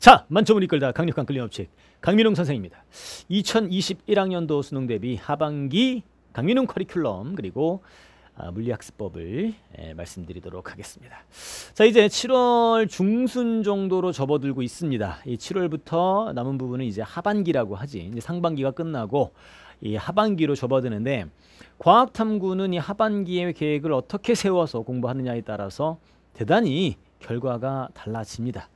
자, 만점을 이끌다 강력한 끌림 업체 강민웅 선생입니다. 2021학년도 수능 대비 하반기 강민웅 커리큘럼 그리고 아, 물리학습법을 예, 말씀드리도록 하겠습니다. 자, 이제 7월 중순 정도로 접어들고 있습니다. 이 7월부터 남은 부분은 이제 하반기라고 하지. 이제 상반기가 끝나고 이 하반기로 접어드는데 과학탐구는 이 하반기의 계획을 어떻게 세워서 공부하느냐에 따라서 대단히 결과가 달라집니다.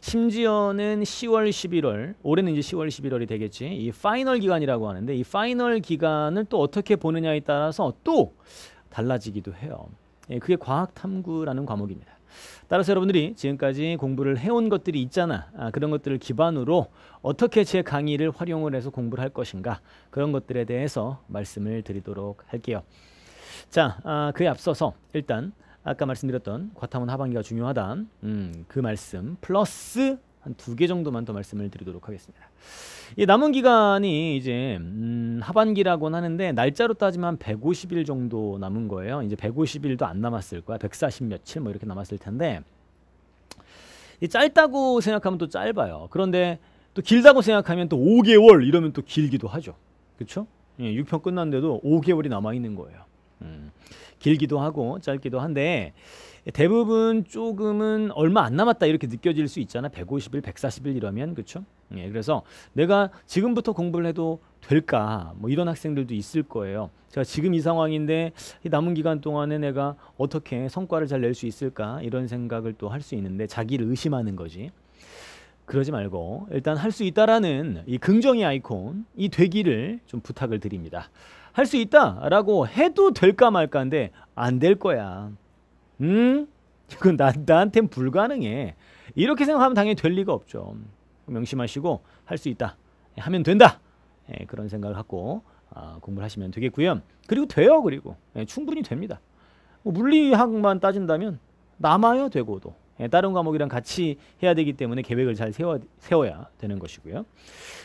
심지어는 10월, 11월, 올해는 이제 10월, 11월이 되겠지. 이 파이널 기간이라고 하는데 이 파이널 기간을 또 어떻게 보느냐에 따라서 또 달라지기도 해요. 예, 그게 과학 탐구라는 과목입니다. 따라서 여러분들이 지금까지 공부를 해온 것들이 있잖아. 아, 그런 것들을 기반으로 어떻게 제 강의를 활용을 해서 공부를 할 것인가 그런 것들에 대해서 말씀을 드리도록 할게요. 자, 아, 그에 앞서서 일단 아까 말씀드렸던 과탐은 하반기가 중요하다. 음, 그 말씀 플러스 한 두 개 정도만 더 말씀을 드리도록 하겠습니다. 예, 남은 기간이 이제 음, 하반기라고는 하는데 날짜로 따지면 150일 정도 남은 거예요. 이제 150일도 안 남았을 거야. 140 며칠 뭐 이렇게 남았을 텐데 이 짧다고 생각하면 또 짧아요. 그런데 또 길다고 생각하면 또 5개월 이러면 또 길기도 하죠. 그렇죠? 예, 6편 끝났는데도 5개월이 남아 있는 거예요. 음. 길기도 하고 짧기도 한데 대부분 조금은 얼마 안 남았다 이렇게 느껴질 수 있잖아. 150일, 140일 이러면 그렇죠? 예, 그래서 내가 지금부터 공부를 해도 될까? 뭐 이런 학생들도 있을 거예요. 제가 지금 이 상황인데 이 남은 기간 동안에 내가 어떻게 성과를 잘 낼 수 있을까? 이런 생각을 또 할 수 있는데 자기를 의심하는 거지. 그러지 말고 일단 할 수 있다라는 이 긍정의 아이콘이 되기를 좀 부탁을 드립니다. 할수 있다라고 해도 될까 말까인데 안 될 거야. 음? 이건 나, 나한텐 불가능해. 이렇게 생각하면 당연히 될 리가 없죠. 명심하시고 할 수 있다. 예, 하면 된다. 예, 그런 생각을 갖고 아, 공부를 하시면 되겠고요. 그리고 돼요. 그리고 예, 충분히 됩니다. 뭐 물리학만 따진다면 남아요. 되고도. 예, 다른 과목이랑 같이 해야 되기 때문에 계획을 잘 세워, 세워야 되는 것이고요.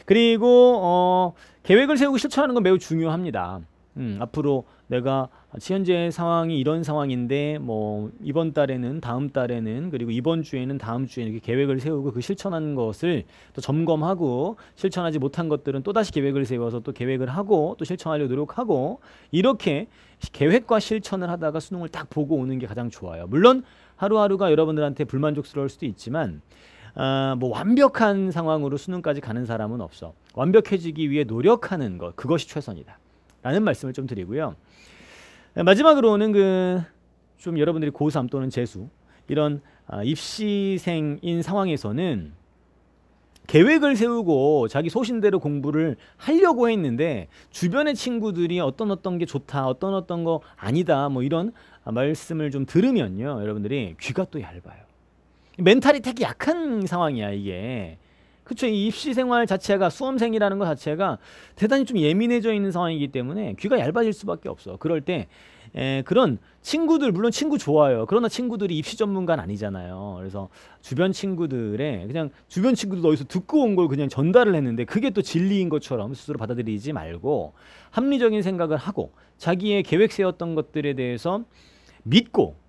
그리고 어, 계획을 세우고 실천하는 건 매우 중요합니다. 음, 앞으로 내가 현재 상황이 이런 상황인데 뭐 이번 달에는 다음 달에는 그리고 이번 주에는 다음 주에 이렇게 계획을 세우고 그 실천한 것을 또 점검하고 실천하지 못한 것들은 또 다시 계획을 세워서 또 계획을 하고 또 실천하려 고 노력하고 이렇게 계획과 실천을 하다가 수능을 딱 보고 오는 게 가장 좋아요. 물론 하루하루가 여러분들한테 불만족스러울 수도 있지만 아, 뭐 완벽한 상황으로 수능까지 가는 사람은 없어. 완벽해지기 위해 노력하는 것 그것이 최선이다. 라는 말씀을 좀 드리고요. 네, 마지막으로는 그 좀 여러분들이 고3 또는 재수 이런 아, 입시생인 상황에서는 계획을 세우고 자기 소신대로 공부를 하려고 했는데 주변의 친구들이 어떤 어떤 게 좋다 어떤 어떤 거 아니다 뭐 이런 아, 말씀을 좀 들으면요. 여러분들이 귀가 또 얇아요. 멘탈이 되게 약한 상황이야, 이게. 그쵸. 이 입시 생활 자체가 수험생이라는 것 자체가 대단히 좀 예민해져 있는 상황이기 때문에 귀가 얇아질 수밖에 없어. 그럴 때 에, 그런 친구들 물론 친구 좋아요. 그러나 친구들이 입시 전문가는 아니잖아요. 그래서 주변 친구들의 그냥 주변 친구들 어디서 듣고 온 걸 그냥 전달을 했는데 그게 또 진리인 것처럼 스스로 받아들이지 말고 합리적인 생각을 하고 자기의 계획 세웠던 것들에 대해서 믿고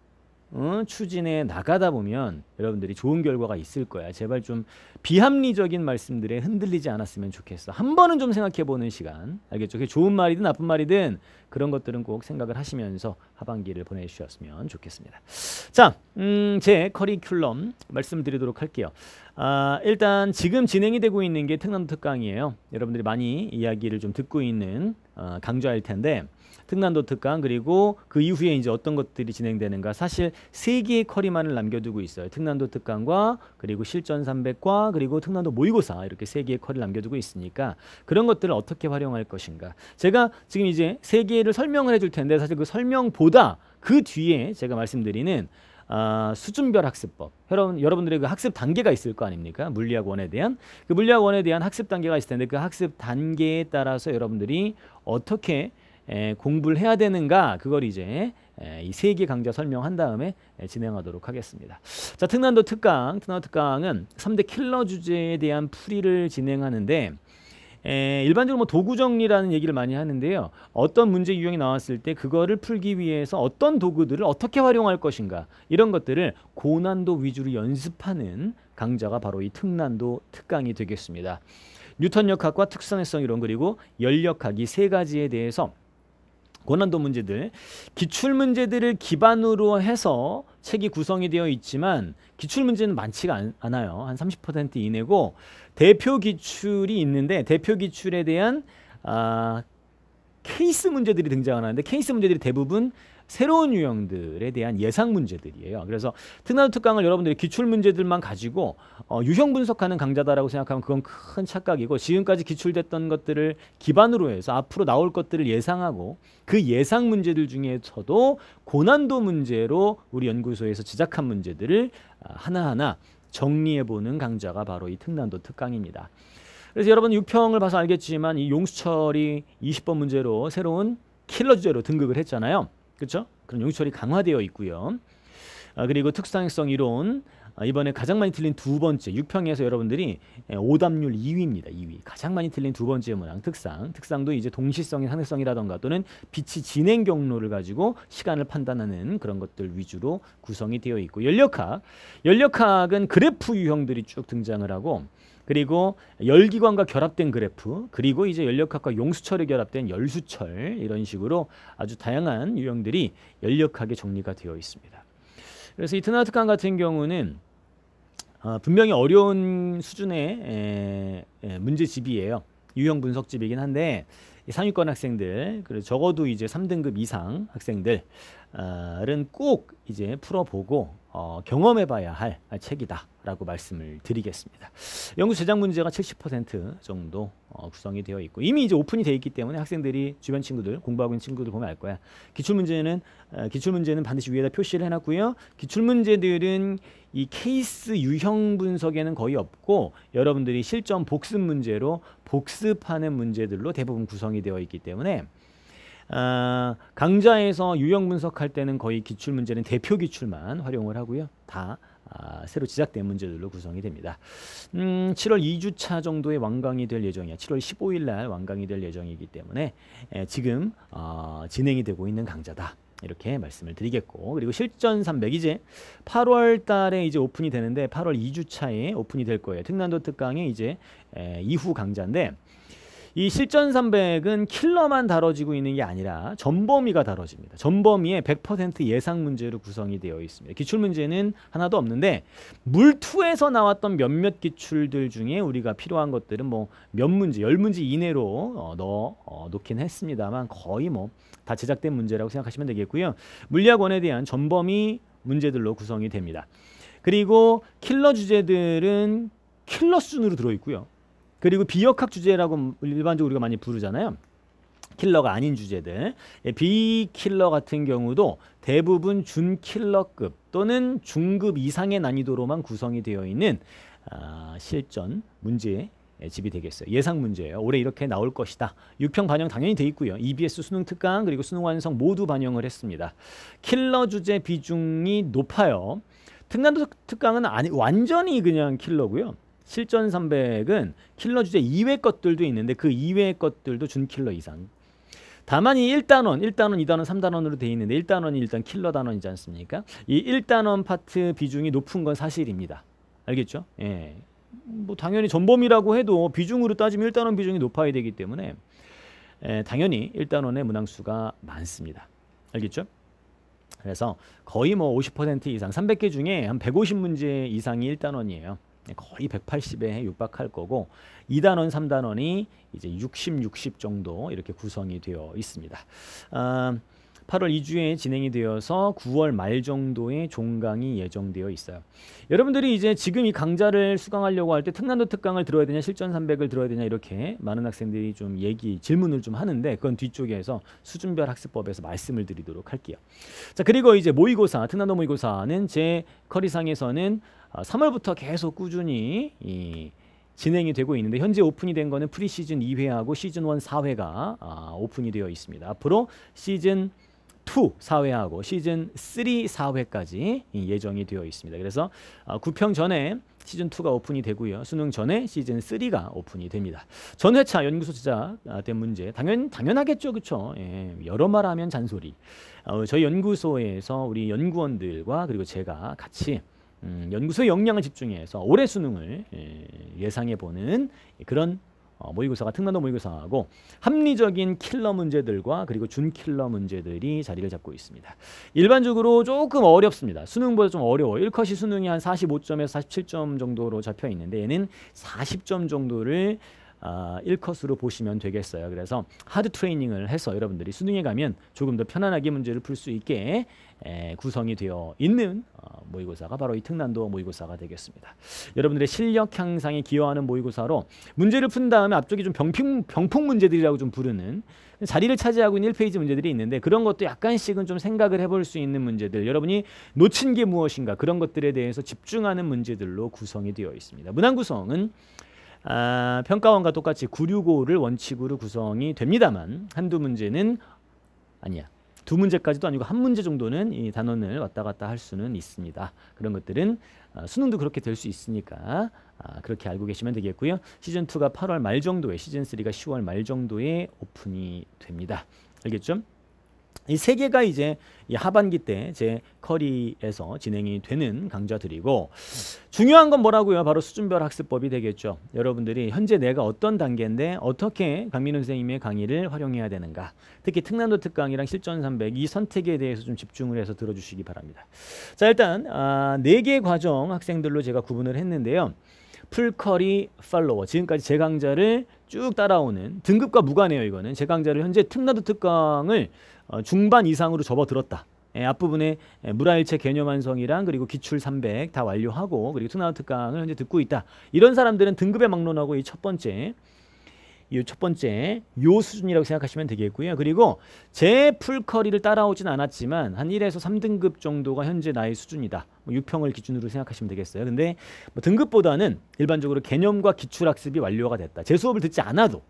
어, 추진해 나가다 보면 여러분들이 좋은 결과가 있을 거야. 제발 좀 비합리적인 말씀들에 흔들리지 않았으면 좋겠어. 한 번은 좀 생각해 보는 시간. 알겠죠? 그게 좋은 말이든 나쁜 말이든 그런 것들은 꼭 생각을 하시면서 하반기를 보내주셨으면 좋겠습니다. 자, 음, 제 커리큘럼 말씀드리도록 할게요. 아, 일단 지금 진행이 되고 있는 게 특남 특강이에요. 여러분들이 많이 이야기를 좀 듣고 있는 어, 강좌일 텐데 특난도 특강 그리고 그 이후에 이제 어떤 것들이 진행되는가 사실 세 개의 커리만을 남겨두고 있어요. 특난도 특강과 그리고 실전 300과 그리고 특난도 모의고사 이렇게 세 개의 커리를 남겨두고 있으니까 그런 것들을 어떻게 활용할 것인가. 제가 지금 이제 세 개를 설명을 해줄 텐데 사실 그 설명보다 그 뒤에 제가 말씀드리는 아, 수준별 학습법. 여러분, 여러분들의 그 학습 단계가 있을 거 아닙니까? 물리학 원에 대한. 그 물리학 원에 대한 학습 단계가 있을 텐데 그 학습 단계에 따라서 여러분들이 어떻게 공부를 해야 되는가 그걸 이제 이 세 개 강좌 설명한 다음에 진행하도록 하겠습니다. 자 특난도 특강, 특난도 특강은 3대 킬러 주제에 대한 풀이를 진행하는데 에, 일반적으로 뭐 도구 정리라는 얘기를 많이 하는데요. 어떤 문제 유형이 나왔을 때 그거를 풀기 위해서 어떤 도구들을 어떻게 활용할 것인가 이런 것들을 고난도 위주로 연습하는 강좌가 바로 이 특난도 특강이 되겠습니다. 뉴턴 역학과 특성의성 이론 그리고 연력학 이 세 가지에 대해서 고난도 문제들, 기출 문제들을 기반으로 해서 책이 구성이 되어 있지만 기출 문제는 많지가 않, 아요 한 30% 이내고 대표 기출이 있는데 대표 기출에 대한 아, 케이스 문제들이 등장하는데 케이스 문제들이 대부분 새로운 유형들에 대한 예상 문제들이에요. 그래서 특나무 특강을 여러분들이 기출 문제들만 가지고 어, 유형 분석하는 강좌다라고 생각하면 그건 큰 착각이고 지금까지 기출됐던 것들을 기반으로 해서 앞으로 나올 것들을 예상하고 그 예상 문제들 중에서도 고난도 문제로 우리 연구소에서 제작한 문제들을 아, 하나하나 정리해보는 강좌가 바로 이 특난도 특강입니다. 그래서 여러분 6평을 봐서 알겠지만 이 용수철이 20번 문제로 새로운 킬러 주제로 등극을 했잖아요. 그렇죠? 그런 용처리 강화되어 있고요. 아, 그리고 특수성 이론 아, 이번에 가장 많이 틀린 두 번째 6평에서 여러분들이 예, 오답률 2위입니다. 2위 가장 많이 틀린 두 번째 문항 특상 특상도 이제 동시성인 상대성이라던가 또는 빛이 진행 경로를 가지고 시간을 판단하는 그런 것들 위주로 구성이 되어 있고 연력학 연력학은 그래프 유형들이 쭉 등장을 하고 그리고 열기관과 결합된 그래프, 그리고 이제 연력학과 용수철에 결합된 열수철 이런 식으로 아주 다양한 유형들이 연력학에 정리가 되어 있습니다. 그래서 이 트나트칸 같은 경우는 어, 분명히 어려운 수준의 에, 에, 문제집이에요. 유형 분석집이긴 한데 상위권 학생들, 그리고 적어도 이제 3등급 이상 학생들은 어, 꼭 이제 풀어보고 어, 경험해봐야 할 책이다라고 말씀을 드리겠습니다. 영수 제작 문제가 70% 정도 어, 구성이 되어 있고 이미 이제 오픈이 되어 있기 때문에 학생들이 주변 친구들 공부하고 있는 친구들 보면 알 거야. 기출 문제는 어, 기출 문제는 반드시 위에다 표시를 해놨고요. 기출 문제들은 이 케이스 유형 분석에는 거의 없고 여러분들이 실전 복습 문제로 복습하는 문제들로 대부분 구성이 되어 있기 때문에. 아, 강좌에서 유형 분석할 때는 거의 기출 문제는 대표 기출만 활용을 하고요. 다 아, 새로 제작된 문제들로 구성이 됩니다. 음, 7월 2주차 정도에 완강이 될 예정이야. 7월 15일 날 완강이 될 예정이기 때문에 에, 예, 지금 어, 진행이 되고 있는 강좌다. 이렇게 말씀을 드리겠고 그리고 실전 300 이제 8월 달에 이제 오픈이 되는데 8월 2주차에 오픈이 될 거예요. 특난도 특강의 이제 에, 예, 이후 강좌인데 이 실전 300은 킬러만 다뤄지고 있는 게 아니라 전범위가 다뤄집니다. 전범위에 100% 예상 문제로 구성이 되어 있습니다. 기출 문제는 하나도 없는데 물투에서 나왔던 몇몇 기출들 중에 우리가 필요한 것들은 뭐 몇 문제, 열 문제 이내로 어, 넣 어, 놓긴 했습니다만 거의 뭐 다 제작된 문제라고 생각하시면 되겠고요. 물리학원에 대한 전범위 문제들로 구성이 됩니다. 그리고 킬러 주제들은 킬러 순으로 들어있고요. 그리고 비역학 주제라고 일반적으로 우리가 많이 부르잖아요. 킬러가 아닌 주제들 예, 비킬러 같은 경우도 대부분 준킬러급 또는 중급 이상의 난이도로만 구성이 되어 있는 아, 실전 문제 집이 되겠어요. 예상 문제예요. 올해 이렇게 나올 것이다. 6평 반영 당연히 돼 있고요. EBS 수능 특강 그리고 수능 완성 모두 반영을 했습니다. 킬러 주제 비중이 높아요. 특강도 특강은 아니, 완전히 그냥 킬러고요. 실전 300은 킬러 주제 2회 것들도 있는데 그 2회 것들도 준킬러 이상. 다만 이 1단원, 1단원, 2단원, 3단원으로 돼 있는데 1단원이 일단 킬러 단원이지 않습니까? 이 1단원 파트 비중이 높은 건 사실입니다. 알겠죠? 예. 뭐 당연히 전범이라고 해도 비중으로 따지면 1단원 비중이 높아야 되기 때문에 예, 당연히 1단원의 문항수가 많습니다. 알겠죠? 그래서 거의 뭐 50% 이상 300개 중에 한 150문제 이상이 1단원이에요. 네, 거의 180에 육박할 거고 2단원, 3단원이 이제 60, 60 정도 이렇게 구성이 되어 있습니다. 아, 8월 2주에 진행이 되어서 9월 말 정도에 종강이 예정되어 있어요. 여러분들이 이제 지금 이 강좌를 수강하려고 할 때 특난도 특강을 들어야 되냐 실전 300을 들어야 되냐 이렇게 많은 학생들이 좀 얘기 질문을 좀 하는데 그건 뒤쪽에서 수준별 학습법에서 말씀을 드리도록 할게요. 자 그리고 이제 모의고사 특난도 모의고사는 제 커리상에서는 3월부터 아, 계속 꾸준히 진행이 되고 있는데 현재 오픈이 된 거는 프리시즌 2회하고 시즌 1 4회가 아, 오픈이 되어 있습니다. 앞으로 시즌 2 4회하고 시즌 3 4회까지 예정이 되어 있습니다. 그래서 아, 구평 전에 시즌 2가 오픈이 되고요. 수능 전에 시즌 3가 오픈이 됩니다. 전 회차 연구소 제작된 문제 당연 당연하겠죠, 그렇죠? 예, 여러 말하면 잔소리. 어, 저희 연구소에서 우리 연구원들과 그리고 제가 같이 음, 연구소의 역량을 집중해서 올해 수능을 예, 예상해보는 그런 어, 모의고사가 특난도 모의고사하고 합리적인 킬러 문제들과 그리고 준킬러 문제들이 자리를 잡고 있습니다. 일반적으로 조금 어렵습니다. 수능보다 좀어려워 1컷이 수능이 한 45점에서 47점 정도로 잡혀 있는데 얘는 40점 정도를 아, 1컷으로 보시면 되겠어요. 그래서 하드 트레이닝을 해서 여러분들이 수능에 가면 조금 더 편안하게 문제를 풀 수 있게 에, 구성이 되어 있는 어, 모의고사가 바로 이 특난도 모의고사가 되겠습니다. 여러분들의 실력 향상에 기여하는 모의고사로 문제를 푼 다음에 앞쪽에 좀 병풍, 병풍 문제들이라고 좀 부르는 자리를 차지하고 있는 1페이지 문제들이 있는데 그런 것도 약간씩은 좀 생각을 해볼 수 있는 문제들 여러분이 놓친 게 무엇인가 그런 것들에 대해서 집중하는 문제들로 구성이 되어 있습니다. 문항구성은 아, 평가원과 똑같이 965를 원칙으로 구성이 됩니다만 한두 문제는 아니야. 두 문제까지도 아니고 한 문제 정도는 이 단원을 왔다 갔다 할 수는 있습니다. 그런 것들은 어, 수능도 그렇게 될 수 있으니까 아, 그렇게 알고 계시면 되겠고요. 시즌2가 8월 말 정도에 시즌3가 10월 말 정도에 오픈이 됩니다. 알겠죠? 이세 개가 이제 이 하반기 때 제 커리에서 진행이 되는 강좌들이고 중요한 건 뭐라고요? 바로 수준별 학습법이 되겠죠. 여러분들이 현재 내가 어떤 단계인데 어떻게 강민호 선생님의 강의를 활용해야 되는가 특히 특난도 특강이랑 실전 300 이 선택에 대해서 좀 집중을 해서 들어주시기 바랍니다. 자 일단 아, 4개 과정 학생들로 제가 구분을 했는데요. 풀커리 팔로워 지금까지 제 강좌를 쭉 따라오는 등급과 무관해요 이거는 제 강좌를 현재 특나도 특강을 어, 중반 이상으로 접어들었다. 예, 앞부분에 무라일체 예, 개념 완성이랑 그리고 기출 300 다 완료하고 그리고 투나우트 강을 현재 듣고 있다. 이런 사람들은 등급에 막론하고 이 첫 번째 이 첫 번째 요 수준이라고 생각하시면 되겠고요. 그리고 제 풀커리를 따라오진 않았지만 한 1에서 3등급 정도가 현재 나의 수준이다. 뭐 6평을 기준으로 생각하시면 되겠어요. 근데 뭐 등급보다는 일반적으로 개념과 기출 학습이 완료가 됐다. 제 수업을 듣지 않아도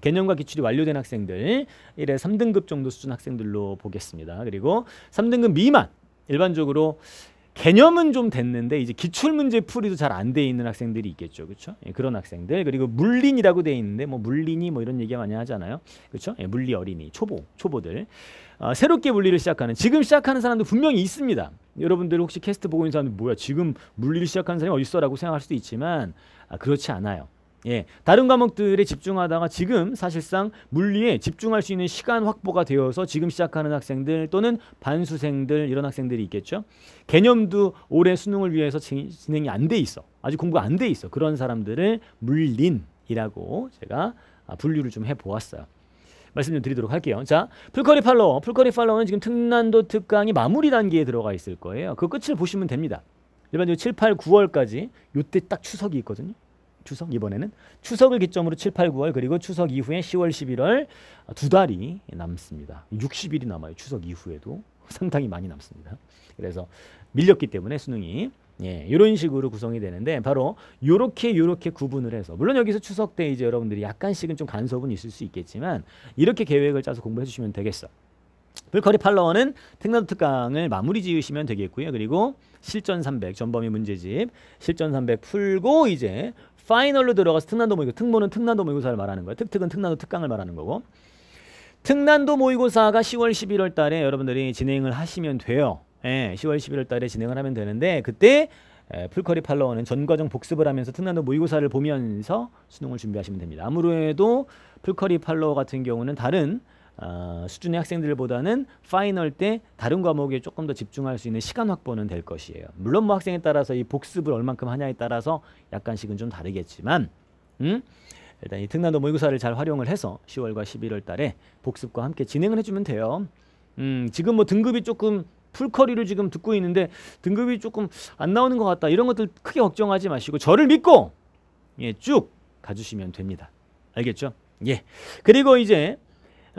개념과 기출이 완료된 학생들 1회 3등급 정도 수준 학생들로 보겠습니다. 그리고 3등급 미만 일반적으로 개념은 좀 됐는데 이제 기출문제 풀이도 잘 안 돼 있는 학생들이 있겠죠. 그렇죠? 예, 그런 학생들. 그리고 물린이라고 돼 있는데 뭐 물린이 뭐 이런 얘기 많이 하잖아요. 그렇죠? 예, 물리 어린이, 초보, 초보들. 어, 새롭게 물리를 시작하는 지금 시작하는 사람도 분명히 있습니다. 여러분들 혹시 캐스트 보고 있는 사람들 뭐야 지금 물리를 시작하는 사람이 어디 있어라고 생각할 수도 있지만 아, 그렇지 않아요. 예, 다른 과목들에 집중하다가 지금 사실상 물리에 집중할 수 있는 시간 확보가 되어서 지금 시작하는 학생들 또는 반수생들 이런 학생들이 있겠죠. 개념도 올해 수능을 위해서 진행이 안 돼 있어. 아직 공부가 안 돼 있어. 그런 사람들을 물린이라고 제가 아, 분류를 좀 해보았어요. 말씀 좀 드리도록 할게요. 자, 풀커리 팔로워. 풀커리 팔로워는 지금 특난도 특강이 마무리 단계에 들어가 있을 거예요. 그 끝을 보시면 됩니다. 일반적으로 7, 8, 9월까지 요때 딱 추석이 있거든요. 추석 이번에는 추석을 기점으로 7, 8, 9월 그리고 추석 이후에 10월, 11월 두 달이 남습니다. 60일이 남아요. 추석 이후에도 상당히 많이 남습니다. 그래서 밀렸기 때문에 수능이 예, 이런 식으로 구성이 되는데 바로 요렇게 요렇게 구분을 해서 물론 여기서 추석 때 이제 여러분들이 약간씩은 좀 간섭은 있을 수 있겠지만 이렇게 계획을 짜서 공부해 주시면 되겠어. 불커리 팔로워는 특나도 특강을 마무리 지으시면 되겠고요. 그리고 실전 300 전범위 문제집 실전 300 풀고 이제 파이널로 들어가서 특난도 모의고 특모는 특난도 모의고사를 말하는 거예요. 특특은 특난도 특강을 말하는 거고 특난도 모의고사가 10월 11월 달에 여러분들이 진행을 하시면 돼요. 예, 10월 11월 달에 진행을 하면 되는데 그때 예, 풀커리 팔로워는 전과정 복습을 하면서 특난도 모의고사를 보면서 수능을 준비하시면 됩니다. 아무래도 풀커리 팔로워 같은 경우는 다른 아, 수준의 학생들보다는 파이널 때 다른 과목에 조금 더 집중할 수 있는 시간 확보는 될 것이에요. 물론 뭐 학생에 따라서 이 복습을 얼만큼 하냐에 따라서 약간씩은 좀 다르겠지만 음? 일단 이 특난도 모의고사를 잘 활용을 해서 10월과 11월 달에 복습과 함께 진행을 해주면 돼요. 음, 지금 뭐 등급이 조금 풀커리를 지금 듣고 있는데 등급이 조금 안 나오는 것 같다. 이런 것들 크게 걱정하지 마시고 저를 믿고 예, 쭉 가주시면 됩니다. 알겠죠? 예. 그리고 이제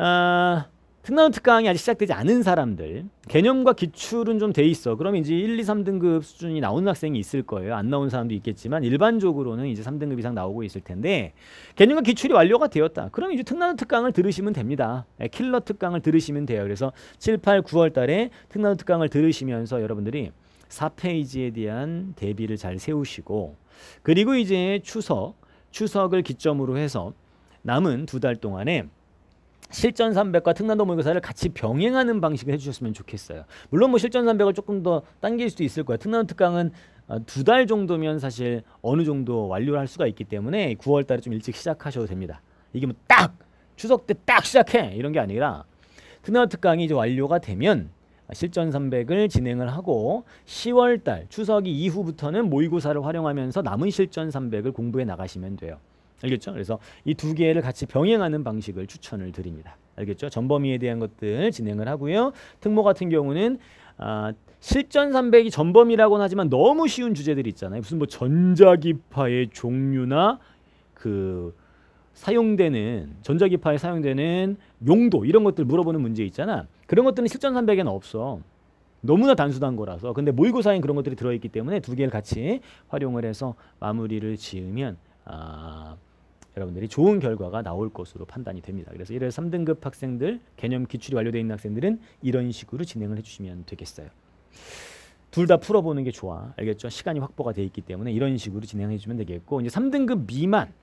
아, 특나운 특강이 아직 시작되지 않은 사람들 개념과 기출은 좀 돼 있어 그럼 이제 1, 2, 3등급 수준이 나온 학생이 있을 거예요 안나온 사람도 있겠지만 일반적으로는 이제 3등급 이상 나오고 있을 텐데 개념과 기출이 완료가 되었다 그럼 이제 특나운 특강을 들으시면 됩니다 예, 킬러 특강을 들으시면 돼요 그래서 7, 8, 9월 달에 특나운 특강을 들으시면서 여러분들이 4페이지에 대한 대비를 잘 세우시고 그리고 이제 추석 추석을 기점으로 해서 남은 두 달 동안에 실전 300과 특난도 모의고사를 같이 병행하는 방식을 해주셨으면 좋겠어요. 물론 뭐 실전 300을 조금 더 당길 수도 있을 거예요. 특난도 특강은 어, 두달 정도면 사실 어느 정도 완료를 할 수가 있기 때문에 9월 달에 좀 일찍 시작하셔도 됩니다. 이게 뭐 딱 추석 때 딱 시작해 이런 게 아니라 특난도 특강이 이제 완료가 되면 실전 300을 진행을 하고 10월 달 추석이 이후부터는 모의고사를 활용하면서 남은 실전 300을 공부해 나가시면 돼요. 알겠죠? 그래서 이 두 개를 같이 병행하는 방식을 추천을 드립니다. 알겠죠? 전범위에 대한 것들 진행을 하고요. 특모 같은 경우는 아, 실전 300이 전범위라고는 하지만 너무 쉬운 주제들 있잖아요. 무슨 뭐 전자기파의 종류나 그 사용되는 전자기파에 사용되는 용도 이런 것들 물어보는 문제 있잖아. 그런 것들은 실전 300에는 없어. 너무나 단순한 거라서. 근데 모의고사엔 그런 것들이 들어있기 때문에 두 개를 같이 활용을 해서 마무리를 지으면 아, 여러분들이 좋은 결과가 나올 것으로 판단이 됩니다. 그래서 1월 3등급 학생들 개념 기출이 완료되어 있는 학생들은 이런 식으로 진행을 해주시면 되겠어요. 둘 다 풀어보는 게 좋아. 알겠죠? 시간이 확보가 돼 있기 때문에 이런 식으로 진행해 주면 되겠고 이제 3등급 미만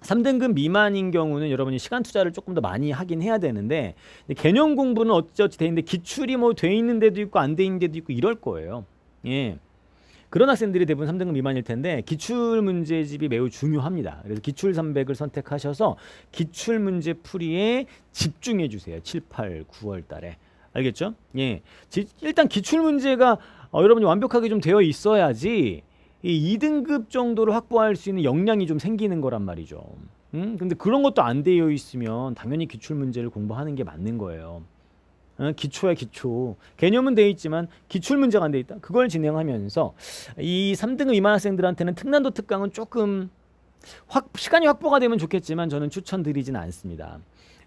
3등급 미만인 경우는 여러분이 시간 투자를 조금 더 많이 하긴 해야 되는데 개념 공부는 어찌어찌 돼 있는데 기출이 뭐 돼 있는 데도 있고 안 돼 있는 데도 있고 이럴 거예요. 예. 그런 학생들이 대부분 3등급 미만일 텐데 기출 문제집이 매우 중요합니다. 그래서 기출 300을 선택하셔서 기출 문제 풀이에 집중해 주세요. 7, 8, 9월 달에. 알겠죠? 예. 지, 일단 기출 문제가 어, 여러분이 완벽하게 좀 되어 있어야지 이 2등급 정도를 확보할 수 있는 역량이 좀 생기는 거란 말이죠. 음? 근데 그런 것도 안 되어 있으면 당연히 기출 문제를 공부하는 게 맞는 거예요. 어, 기초야 기초. 개념은 돼 있지만 기출 문제가 안 돼 있다. 그걸 진행하면서 이 3등급 이만 학생들한테는 특난도 특강은 조금 확, 시간이 확보가 되면 좋겠지만 저는 추천드리진 않습니다.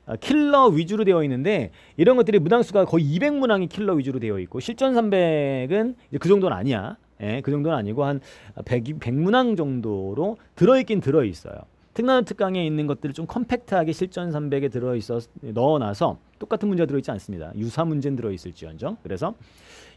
어, 킬러 위주로 되어 있는데 이런 것들이 문항수가 거의 200문항이 킬러 위주로 되어 있고 실전 300은 그 정도는 아니야. 예, 그 정도는 아니고 한 100, 100문항 정도로 들어있긴 들어있어요. 특나는 특강에 있는 것들을 좀 컴팩트하게 실전 300에 들어있어 넣어놔서 똑같은 문제가 들어있지 않습니다. 유사 문제는 들어있을지언정. 그래서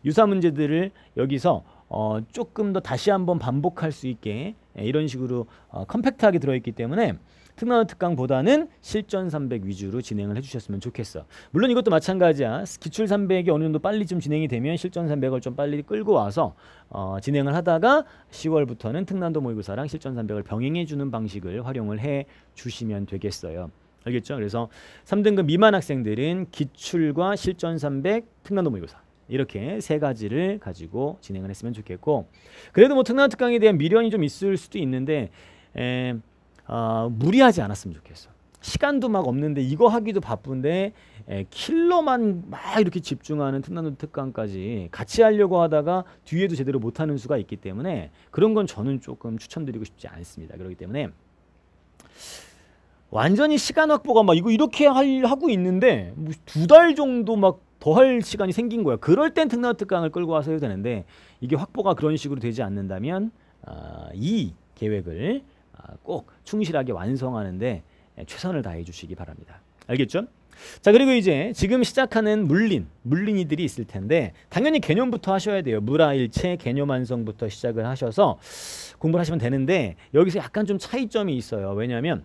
유사 문제들을 여기서 어, 조금 더 다시 한번 반복할 수 있게 예, 이런 식으로 어, 컴팩트하게 들어있기 때문에 특강 특강보다는 실전 300 위주로 진행을 해주셨으면 좋겠어. 물론 이것도 마찬가지야. 기출 300이 어느 정도 빨리 좀 진행이 되면 실전 300을 좀 빨리 끌고 와서 어, 진행을 하다가 10월부터는 특난도 모의고사랑 실전 300을 병행해주는 방식을 활용을 해 주시면 되겠어요. 알겠죠? 그래서 3등급 미만 학생들은 기출과 실전 300, 특난도 모의고사 이렇게 세 가지를 가지고 진행을 했으면 좋겠고 그래도 뭐 특난 특강에 대한 미련이 좀 있을 수도 있는데 에, 어, 무리하지 않았으면 좋겠어. 시간도 막 없는데 이거 하기도 바쁜데 에, 킬러만 막 이렇게 집중하는 특난도 특강까지 같이 하려고 하다가 뒤에도 제대로 못하는 수가 있기 때문에 그런 건 저는 조금 추천드리고 싶지 않습니다. 그렇기 때문에 완전히 시간 확보가 막 이거 이렇게 할, 하고 있는데 뭐 두달 정도 막 더 할 시간이 생긴 거야. 그럴 땐 특난 특강을 끌고 와서 해야 되는데 이게 확보가 그런 식으로 되지 않는다면 어, 이 계획을 꼭 충실하게 완성하는데 예, 최선을 다해 주시기 바랍니다. 알겠죠? 자 그리고 이제 지금 시작하는 물린 물린이들이 있을 텐데 당연히 개념부터 하셔야 돼요 물화일체 개념 완성부터 시작을 하셔서 공부를 하시면 되는데 여기서 약간 좀 차이점이 있어요 왜냐하면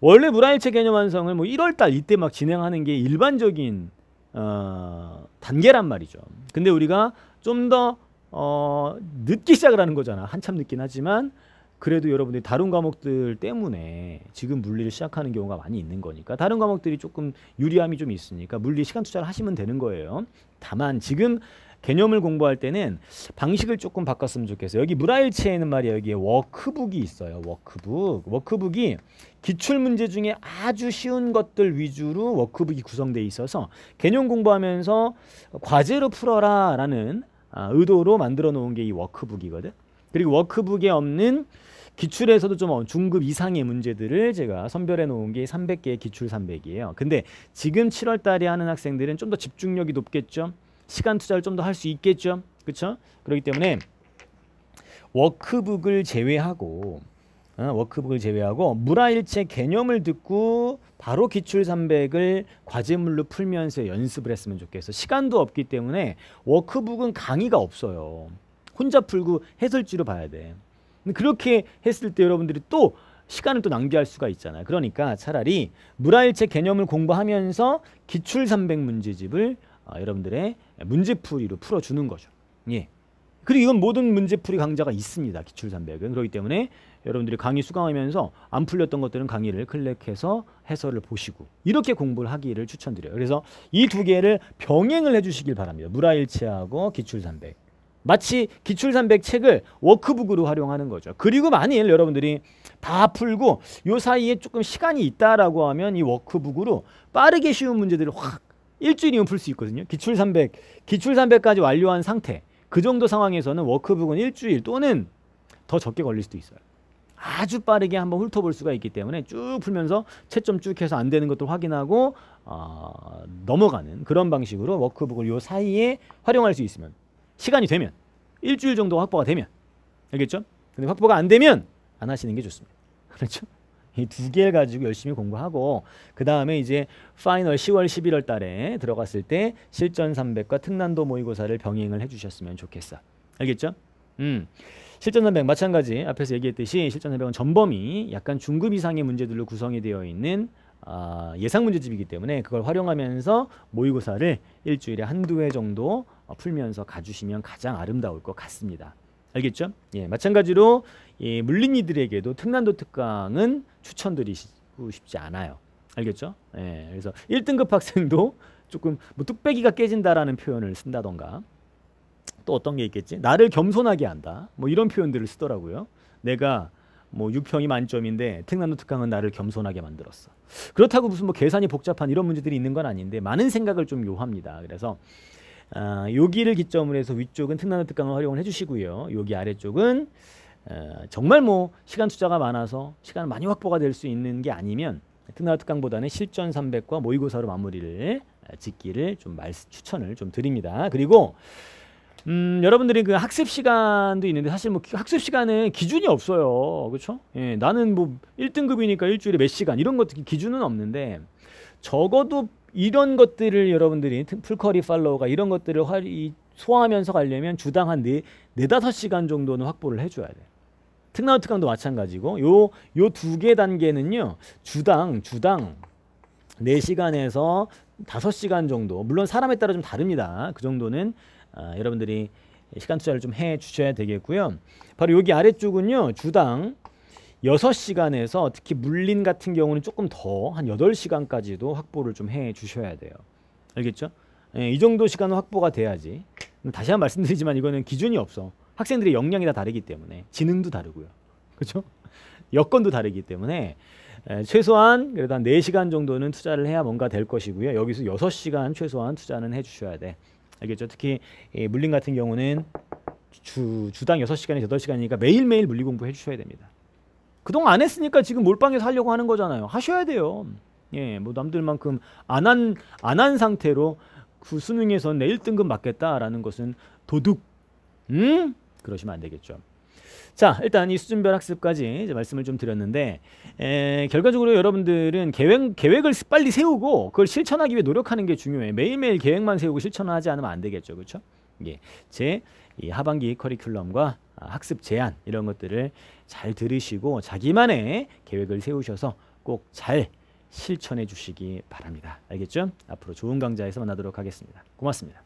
원래 물화일체 개념 완성을 뭐 1월달 이때 막 진행하는 게 일반적인 어, 단계란 말이죠 근데 우리가 좀더 어, 늦게 시작을 하는 거잖아 한참 늦긴 하지만 그래도 여러분들이 다른 과목들 때문에 지금 물리를 시작하는 경우가 많이 있는 거니까 다른 과목들이 조금 유리함이 좀 있으니까 물리 시간 투자를 하시면 되는 거예요. 다만 지금 개념을 공부할 때는 방식을 조금 바꿨으면 좋겠어요. 여기 무라일체에는 말이야 여기에 워크북이 있어요. 워크북. 워크북이 기출 문제 중에 아주 쉬운 것들 위주로 워크북이 구성되어 있어서 개념 공부하면서 과제로 풀어라라는 아, 의도로 만들어 놓은 게 이 워크북이거든. 그리고 워크북에 없는 기출에서도 좀 중급 이상의 문제들을 제가 선별해 놓은 게 300개의 기출 300이에요. 근데 지금 7월 달에 하는 학생들은 좀 더 집중력이 높겠죠. 시간 투자를 좀 더 할 수 있겠죠. 그렇죠? 그렇기 때문에 워크북을 제외하고 어, 워크북을 제외하고 물화일체 개념을 듣고 바로 기출 300을 과제물로 풀면서 연습을 했으면 좋겠어. 시간도 없기 때문에 워크북은 강의가 없어요. 혼자 풀고 해설지로 봐야 돼. 그렇게 했을 때 여러분들이 또 시간을 또 낭비할 수가 있잖아요. 그러니까 차라리 물화일체 개념을 공부하면서 기출 300문제집을 아, 어, 여러분들의 문제풀이로 풀어주는 거죠. 예. 그리고 이건 모든 문제풀이 강좌가 있습니다. 기출 300은. 그렇기 때문에 여러분들이 강의 수강하면서 안 풀렸던 것들은 강의를 클릭해서 해설을 보시고 이렇게 공부를 하기를 추천드려요. 그래서 이 두 개를 병행을 해주시길 바랍니다. 물화일체하고 기출 300. 마치 기출산백 책을 워크북으로 활용하는 거죠. 그리고 만일 여러분들이 다 풀고 요 사이에 조금 시간이 있다라고 하면 이 워크북으로 빠르게 쉬운 문제들을 확 일주일이면 풀 수 있거든요. 기출산백, 기출산백까지 완료한 상태 그 정도 상황에서는 워크북은 일주일 또는 더 적게 걸릴 수도 있어요. 아주 빠르게 한번 훑어볼 수가 있기 때문에 쭉 풀면서 채점 쭉 해서 안 되는 것도 확인하고 어, 넘어가는 그런 방식으로 워크북을 요 사이에 활용할 수 있으면 시간이 되면 일주일 정도 확보가 되면 알겠죠? 근데 확보가 안 되면 안 하시는 게 좋습니다. 그렇죠? 이 두 개를 가지고 열심히 공부하고 그 다음에 이제 파이널 10월 11월 달에 들어갔을 때 실전 300과 특난도 모의고사를 병행을 해주셨으면 좋겠어. 알겠죠? 음. 실전 300 마찬가지 앞에서 얘기했듯이 실전 300은 전범이 약간 중급 이상의 문제들로 구성이 되어 있는 아, 예상 문제집이기 때문에 그걸 활용하면서 모의고사를 일주일에 한두 회 정도 어, 풀면서 가주시면 가장 아름다울 것 같습니다. 알겠죠? 예, 마찬가지로 예, 물린이들에게도 특난도 특강은 추천드리고 싶지 않아요. 알겠죠? 예, 그래서 1등급 학생도 조금 뭐 뚝배기가 깨진다라는 표현을 쓴다던가 또 어떤 게 있겠지? 나를 겸손하게 한다. 뭐 이런 표현들을 쓰더라고요. 내가 뭐 6평이 만점인데 특난도 특강은 나를 겸손하게 만들었어. 그렇다고 무슨 뭐 계산이 복잡한 이런 문제들이 있는 건 아닌데 많은 생각을 좀 요합니다. 그래서 어, 아, 여기를 기점으로 해서 위쪽은 특난도 특강을 활용을 해주시고요. 여기 아래쪽은 어, 정말 뭐 시간 투자가 많아서 시간 많이 확보가 될 수 있는 게 아니면 특난도 특강보다는 실전 300과 모의고사로 마무리를 아, 짓기를 좀 말, 추천을 좀 드립니다. 그리고 음, 여러분들이 그 학습 시간도 있는데 사실 뭐 학습 시간은 기준이 없어요. 그렇죠? 예, 나는 뭐 1등급이니까 일주일에 몇 시간 이런 것도 기준은 없는데 적어도 이런 것들을 여러분들이 풀커리 팔로우가 이런 것들을 활, 이, 소화하면서 가려면 주당 한 네, 네 시간 정도는 확보를 해줘야 돼 특나우 특강도 마찬가지고 요 요 두 개 단계는요. 주당 주당 4시간에서 5시간 정도 물론 사람에 따라 좀 다릅니다. 그 정도는 아, 여러분들이 시간 투자를 좀 해 주셔야 되겠고요. 바로 여기 아래쪽은요. 주당 6시간에서 특히 물린 같은 경우는 조금 더 한 8시간까지도 확보를 좀 해 주셔야 돼요. 알겠죠? 예, 이 정도 시간 확보가 돼야지. 음, 다시 한 번 말씀드리지만 이거는 기준이 없어. 학생들의 역량이 다 다르기 때문에 지능도 다르고요. 그렇죠? 여건도 다르기 때문에 에, 예, 최소한 그래도 한 4시간 정도는 투자를 해야 뭔가 될 것이고요. 여기서 6시간 최소한 투자는 해 주셔야 돼. 알겠죠? 특히 물린 같은 경우는 주, 주당 6시간이 8시간이니까 매일매일 물리 공부해 주셔야 됩니다. 그동안 안 했으니까 지금 몰빵해서 하려고 하는 거잖아요. 하셔야 돼요. 예, 뭐 남들만큼 안한안한 상태로 그수능에서내 1등급 맞겠다라는 것은 도둑 음? 그러시면 안 되겠죠. 자 일단 이 수준별 학습까지 말씀을 좀 드렸는데 에, 결과적으로 여러분들은 계획, 계획을 빨리 세우고 그걸 실천하기 위해 노력하는 게 중요해 매일매일 계획만 세우고 실천하지 않으면 안 되겠죠 그렇죠? 예, 제 이 하반기 커리큘럼과 학습 제안 이런 것들을 잘 들으시고 자기만의 계획을 세우셔서 꼭 잘 실천해 주시기 바랍니다 알겠죠? 앞으로 좋은 강좌에서 만나도록 하겠습니다 고맙습니다